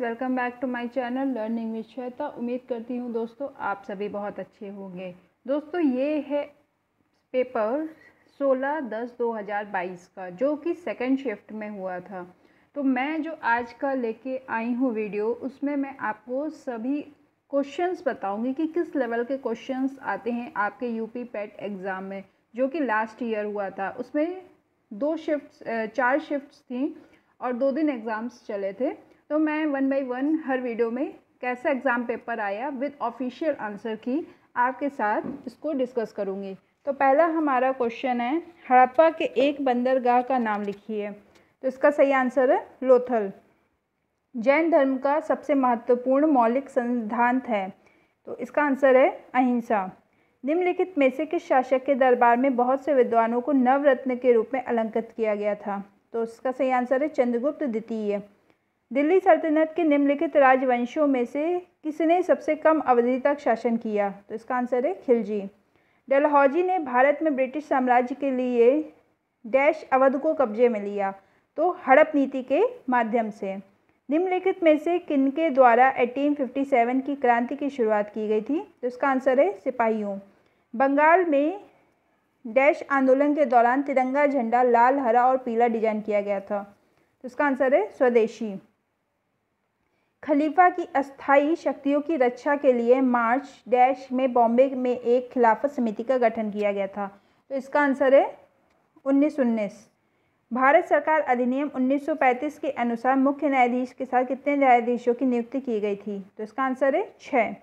welcome back to my channel learning with Shweta उम्मीद करती हूँ दोस्तों आप सभी बहुत अच्छे होंगे दोस्तों ये है पेपर 16 दस 2022 का जो कि सेकंड शिफ्ट में हुआ था तो मैं जो आज का लेके आई हूँ वीडियो उसमें मैं आपको सभी क्वेश्चंस बताऊँगी कि किस लेवल के क्वेश्चन आते हैं आपके यू पेट एग्ज़ाम में जो कि लास्ट ईयर हुआ था उसमें दो शिफ्ट चार शिफ्ट थी और दो दिन एग्ज़ाम्स चले थे तो मैं वन बाई वन हर वीडियो में कैसा एग्ज़ाम पेपर आया विद ऑफिशियल आंसर की आपके साथ इसको डिस्कस करूँगी तो पहला हमारा क्वेश्चन है हड़प्पा के एक बंदरगाह का नाम लिखिए तो इसका सही आंसर है लोथल जैन धर्म का सबसे महत्वपूर्ण मौलिक सिद्धांत है तो इसका आंसर है अहिंसा निम्नलिखित में से किस शासक के दरबार में बहुत से विद्वानों को नवरत्न के रूप में अलंकृत किया गया था तो इसका सही आंसर है चंद्रगुप्त द्वितीय दिल्ली सल्तनत के निम्नलिखित राजवंशों में से किसने सबसे कम अवधि तक शासन किया तो इसका आंसर है खिलजी डलहौजी ने भारत में ब्रिटिश साम्राज्य के लिए डैश अवध को कब्जे में लिया तो हड़प नीति के माध्यम से निम्नलिखित में से किनके द्वारा 1857 की क्रांति की शुरुआत की गई थी तो इसका आंसर है सिपाहियों बंगाल में डैश आंदोलन के दौरान तिरंगा झंडा लाल हरा और पीला डिजाइन किया गया था तो इसका आंसर है स्वदेशी खलीफा की अस्थाई शक्तियों की रक्षा के लिए मार्च डैश में बॉम्बे में एक खिलाफत समिति का गठन किया गया था तो इसका आंसर है उन्नीस उन्नीस भारत सरकार अधिनियम 1935 के अनुसार मुख्य न्यायाधीश के साथ कितने न्यायाधीशों की नियुक्ति की गई थी तो इसका आंसर है छः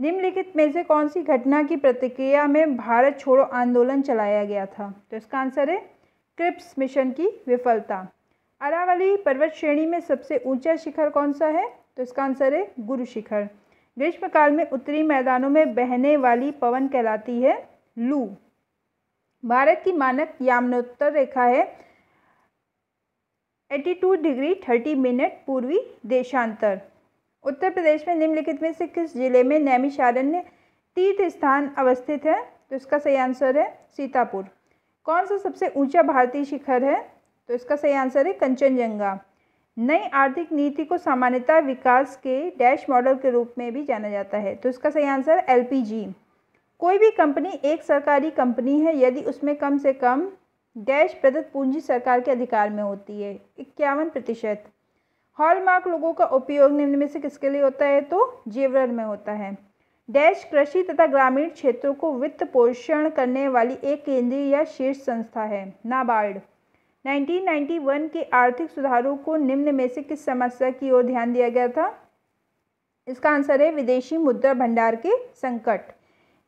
निम्नलिखित में से कौन सी घटना की प्रतिक्रिया में भारत छोड़ो आंदोलन चलाया गया था तो इसका आंसर है क्रिप्स मिशन की विफलता अरावली पर्वत श्रेणी में सबसे ऊंचा शिखर कौन सा है तो इसका आंसर है गुरु शिखर ग्रीष्मकाल में उत्तरी मैदानों में बहने वाली पवन कहलाती है लू भारत की मानक यामनोत्तर रेखा है 82 डिग्री 30 मिनट पूर्वी देशांतर उत्तर प्रदेश में निम्नलिखित में से किस जिले में नैमिषारण्य तीर्थ स्थान अवस्थित है तो इसका सही आंसर है सीतापुर कौन सा सबसे ऊंचा भारतीय शिखर है तो इसका सही आंसर है कंचनजंगा नई आर्थिक नीति को सामान्यतः विकास के डैश मॉडल के रूप में भी जाना जाता है तो इसका सही आंसर एल कोई भी कंपनी एक सरकारी कंपनी है यदि उसमें कम से कम डैश प्रदत्त पूंजी सरकार के अधिकार में होती है इक्यावन प्रतिशत हॉलमार्क लोगों का उपयोग निम्न में से किसके लिए होता है तो जेवरल में होता है डैश कृषि तथा ग्रामीण क्षेत्रों को वित्त पोषण करने वाली एक केंद्रीय या शीर्ष संस्था है नाबार्ड 1991 के आर्थिक सुधारों को निम्न में से किस समस्या की ओर ध्यान दिया गया था इसका आंसर है विदेशी मुद्रा भंडार के संकट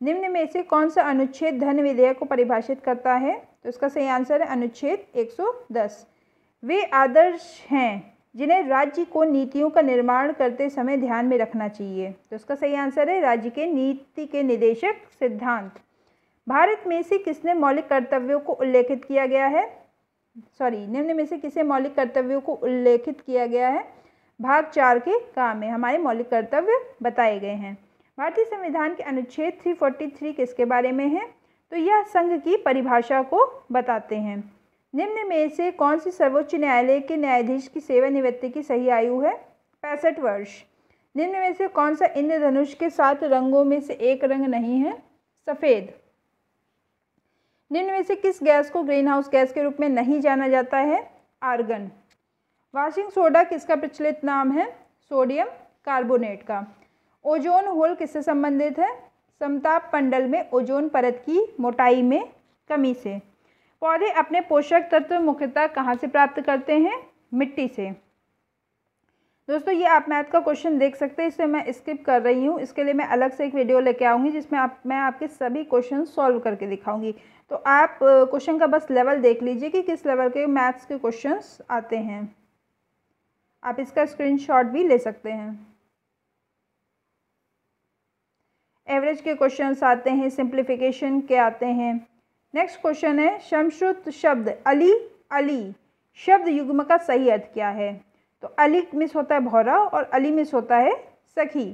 निम्न में से कौन सा अनुच्छेद धन विधेयक को परिभाषित करता है तो इसका सही आंसर है अनुच्छेद 110 वे आदर्श हैं जिन्हें राज्य को नीतियों का निर्माण करते समय ध्यान में रखना चाहिए तो इसका सही आंसर है राज्य के नीति के निदेशक सिद्धांत भारत में से किसने मौलिक कर्तव्यों को उल्लेखित किया गया है सॉरी निम्न में से किसे मौलिक कर्तव्यों को उल्लेखित किया गया है भाग चार के काम में हमारे मौलिक कर्तव्य बताए गए हैं भारतीय संविधान के अनुच्छेद 343 किसके बारे में है तो यह संघ की परिभाषा को बताते हैं निम्न में से कौन सी सर्वोच्च न्यायालय के न्यायाधीश की सेवानिवृत्ति की सही आयु है पैंसठ वर्ष निम्न में से कौन सा इंद्रधनुष के सात रंगों में से एक रंग नहीं है सफ़ेद निम्न में से किस गैस को ग्रीन हाउस गैस के रूप में नहीं जाना जाता है आर्गन वाशिंग सोडा किसका प्रचलित नाम है सोडियम कार्बोनेट का ओजोन होल किससे संबंधित है समताप पंडल में ओजोन परत की मोटाई में कमी से पौधे अपने पोषक तत्व मुख्यतः कहाँ से प्राप्त करते हैं मिट्टी से दोस्तों ये आप मैथ का क्वेश्चन देख सकते हैं इसे मैं स्किप कर रही हूँ इसके लिए मैं अलग से एक वीडियो लेके आऊँगी जिसमें आप मैं आपके सभी क्वेश्चन सॉल्व करके दिखाऊँगी तो आप क्वेश्चन का बस लेवल देख लीजिए कि किस लेवल के मैथ्स के क्वेश्चन आते हैं आप इसका स्क्रीन भी ले सकते हैं एवरेज के क्वेश्चंस आते हैं सिंप्लीफिकेशन के आते हैं नेक्स्ट क्वेश्चन है शमश्रुत शब्द अली अली शब्द युग्म का सही अर्थ क्या है तो अलिफ मिस होता है भौरा और अली मिस होता है सखी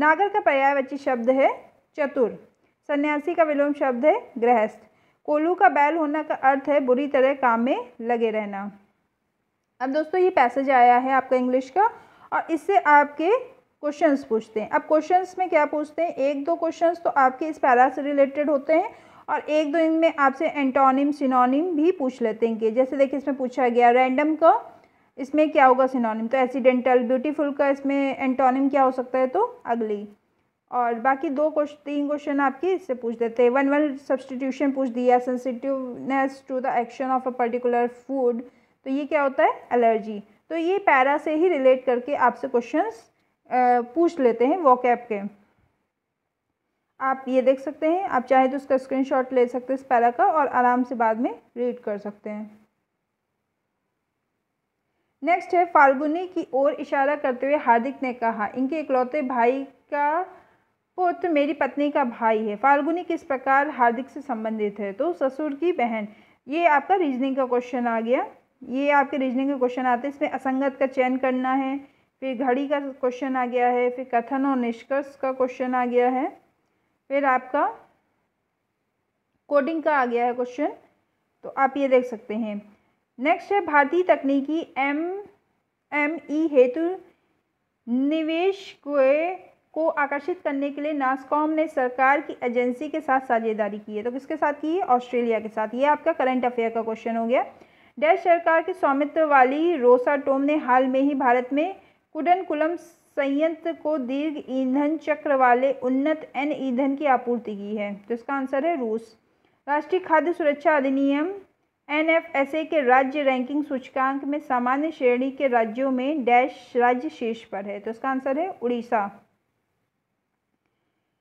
नागर का पर्यायवाची शब्द है चतुर सन्यासी का विलोम शब्द है गृहस्थ कोलू का बैल होना का अर्थ है बुरी तरह काम में लगे रहना अब दोस्तों ये पैसेज आया है आपका इंग्लिश का और इससे आपके क्वेश्चंस पूछते हैं अब क्वेश्चंस में क्या पूछते हैं एक दो क्वेश्चंस तो आपके इस पैरा से रिलेटेड होते हैं और एक दो इनमें आपसे एंटोनिम सिनोनिम भी पूछ लेते हैं कि जैसे देखिए इसमें पूछा गया रैंडम का इसमें क्या होगा सिनोनिम तो एक्सीडेंटल ब्यूटीफुल का इसमें एंटोनिम क्या हो सकता है तो अगली और बाकी दो क्वेश्चन तीन क्वेश्चन आपके इससे पूछ देते हैं वन वन सब्सटीट्यूशन पूछ दिया sensitiveness to the action of a particular food तो ये क्या होता है एलर्जी तो ये पैरा से ही रिलेट करके आपसे क्वेश्चन पूछ लेते हैं वॉकैप के आप ये देख सकते हैं आप चाहे तो उसका स्क्रीनशॉट ले सकते हैं इस पैरा का और आराम से बाद में रीड कर सकते हैं नेक्स्ट है फाल्गुनी की ओर इशारा करते हुए हार्दिक ने कहा इनके इकलौते भाई का पुत्र मेरी पत्नी का भाई है फाल्गुनी किस प्रकार हार्दिक से संबंधित है तो ससुर की बहन ये आपका रीजनिंग का क्वेश्चन आ गया ये आपके रीजनिंग के क्वेश्चन आते हैं इसमें असंगत का चयन करना है फिर घड़ी का क्वेश्चन आ गया है फिर कथन और निष्कर्ष का क्वेश्चन आ गया है फिर आपका कोडिंग का आ गया है क्वेश्चन तो आप ये देख सकते हैं नेक्स्ट है भारतीय तकनीकी एम एम ई हेतु निवेश को आकर्षित करने के लिए नासकॉम ने सरकार की एजेंसी के साथ साझेदारी की है तो किसके साथ की है ऑस्ट्रेलिया के साथ ये आपका करंट अफेयर का क्वेश्चन हो गया डैश सरकार के स्वामित्व वाली रोसाटोम ने हाल में ही भारत में कुडनकुलम संयंत्र को दीर्घ ईंधन चक्र वाले उन्नत एन ईंधन की आपूर्ति की है तो इसका आंसर है रूस राष्ट्रीय खाद्य सुरक्षा अधिनियम एन एफ एस ए के राज्य रैंकिंग सूचकांक में सामान्य श्रेणी के राज्यों में डैश राज्य शीर्ष पर है तो इसका आंसर है उड़ीसा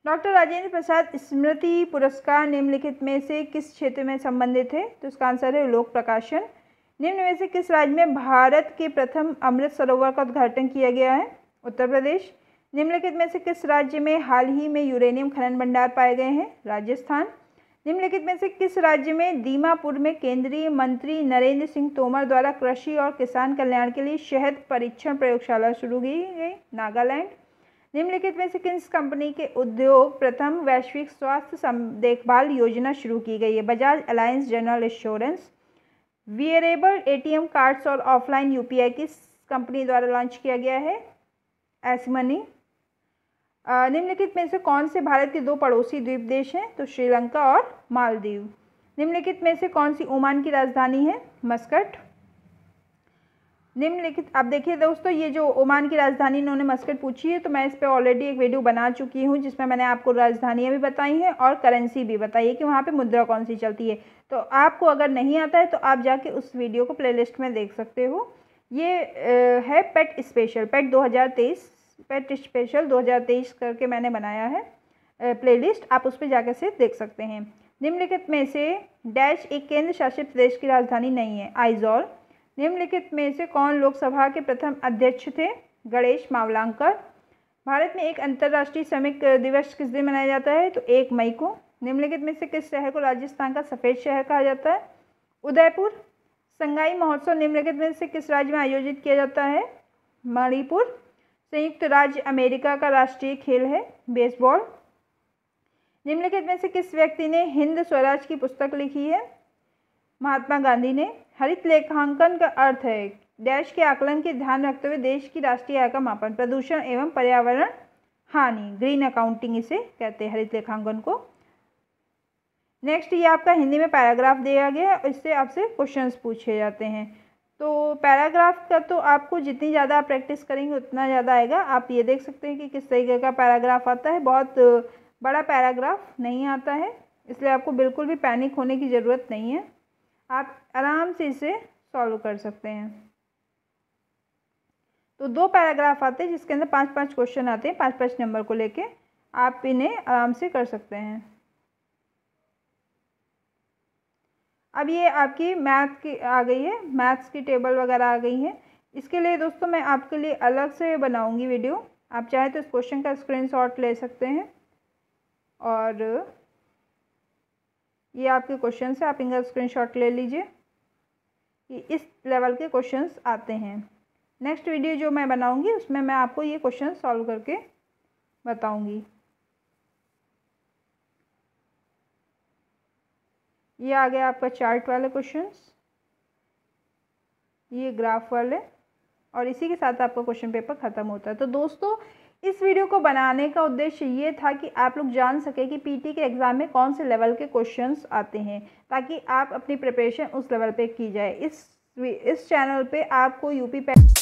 डॉक्टर राजेंद्र प्रसाद स्मृति पुरस्कार निम्नलिखित में से किस क्षेत्र में संबंधित है तो इसका आंसर है लोक प्रकाशन निम्न में से किस राज्य में भारत के प्रथम अमृत सरोवर का उद्घाटन किया गया है उत्तर प्रदेश निम्नलिखित में से किस राज्य में हाल ही में यूरेनियम खनन भंडार पाए गए हैं राजस्थान निम्नलिखित में से किस राज्य में दीमापुर में केंद्रीय मंत्री नरेंद्र सिंह तोमर द्वारा कृषि और किसान कल्याण के लिए शहद परीक्षण प्रयोगशाला शुरू की गई नागालैंड निम्नलिखित में से किस कंपनी के उद्योग प्रथम वैश्विक स्वास्थ्य देखभाल योजना शुरू की गई है Bajaj Allianz general insurance wearable M cards और ऑफलाइन यू किस कंपनी द्वारा लॉन्च किया गया है एस मनी निम्नलिखित में से कौन से भारत के दो पड़ोसी द्वीप देश हैं तो श्रीलंका और मालदीव निम्नलिखित में से कौन सी ओमान की राजधानी है मस्कट निम्नलिखित आप देखिए दोस्तों ये जो ओमान की राजधानी इन्होंने मस्कट पूछी है तो मैं इस पर ऑलरेडी एक वीडियो बना चुकी हूँ जिसमें मैंने आपको राजधानियाँ भी बताई हैं और करेंसी भी बताई है कि वहाँ पे मुद्रा कौन सी चलती है तो आपको अगर नहीं आता है तो आप जाके उस वीडियो को प्लेलिस्ट में देख सकते हो ये है पेट स्पेशल पेट दो पेट स्पेशल 2023 करके मैंने बनाया है प्लेलिस्ट आप उस पर जाकर से देख सकते हैं निम्नलिखित में से डैश एक केंद्र शासित प्रदेश की राजधानी नहीं है आइजॉल निम्नलिखित में से कौन लोकसभा के प्रथम अध्यक्ष थे गणेश मावलांकर भारत में एक अंतर्राष्ट्रीय श्रमिक दिवस किस दिन मनाया जाता है तो एक मई को निम्नलिखित में से किस शहर को राजस्थान का सफ़ेद शहर कहा जाता है उदयपुर संगाई महोत्सव निम्नलिखित में से किस राज्य में आयोजित किया जाता है मणिपुर संयुक्त राज्य अमेरिका का राष्ट्रीय खेल है बेसबॉल निम्नलिखित में से किस व्यक्ति ने हिंद स्वराज की पुस्तक लिखी है महात्मा गांधी ने हरित लेखांकन का अर्थ है डैश के आकलन के ध्यान रखते हुए देश की राष्ट्रीय आय का मापन प्रदूषण एवं पर्यावरण हानि ग्रीन अकाउंटिंग इसे कहते हैं हरित लेखांकन को नेक्स्ट ये आपका हिंदी में पैराग्राफ दिया गया है इससे आपसे क्वेश्चंस पूछे जाते हैं तो पैराग्राफ का तो आपको जितनी ज़्यादा आप प्रैक्टिस करेंगे उतना ज़्यादा आएगा आप ये देख सकते हैं कि किस तरीके का पैराग्राफ आता है बहुत बड़ा पैराग्राफ नहीं आता है इसलिए आपको बिल्कुल भी पैनिक होने की ज़रूरत नहीं है आप आराम से इसे सॉल्व कर सकते हैं तो दो पैराग्राफ आते हैं जिसके अंदर पाँच पाँच क्वेश्चन आते हैं पाँच पाँच नंबर को लेके आप इन्हें आराम से कर सकते हैं अब ये आपकी मैथ की आ गई है मैथ्स की टेबल वगैरह आ गई है इसके लिए दोस्तों मैं आपके लिए अलग से बनाऊंगी वीडियो आप चाहे तो इस क्वेश्चन का स्क्रीनशॉट ले सकते हैं और ये आपके क्वेश्चन से आप इनका स्क्रीनशॉट ले लीजिए कि इस लेवल के क्वेश्चंस आते हैं नेक्स्ट वीडियो जो मैं बनाऊंगी उसमें मैं आपको ये क्वेश्चन सॉल्व करके बताऊंगी ये आ गया आपका चार्ट वाले क्वेश्चंस ये ग्राफ वाले और इसी के साथ आपका क्वेश्चन पेपर ख़त्म होता है तो दोस्तों इस वीडियो को बनाने का उद्देश्य ये था कि आप लोग जान सकें कि पीटी के एग्ज़ाम में कौन से लेवल के क्वेश्चंस आते हैं ताकि आप अपनी प्रिपरेशन उस लेवल पे की जाए इस इस चैनल पे आपको यूपी पैटर्न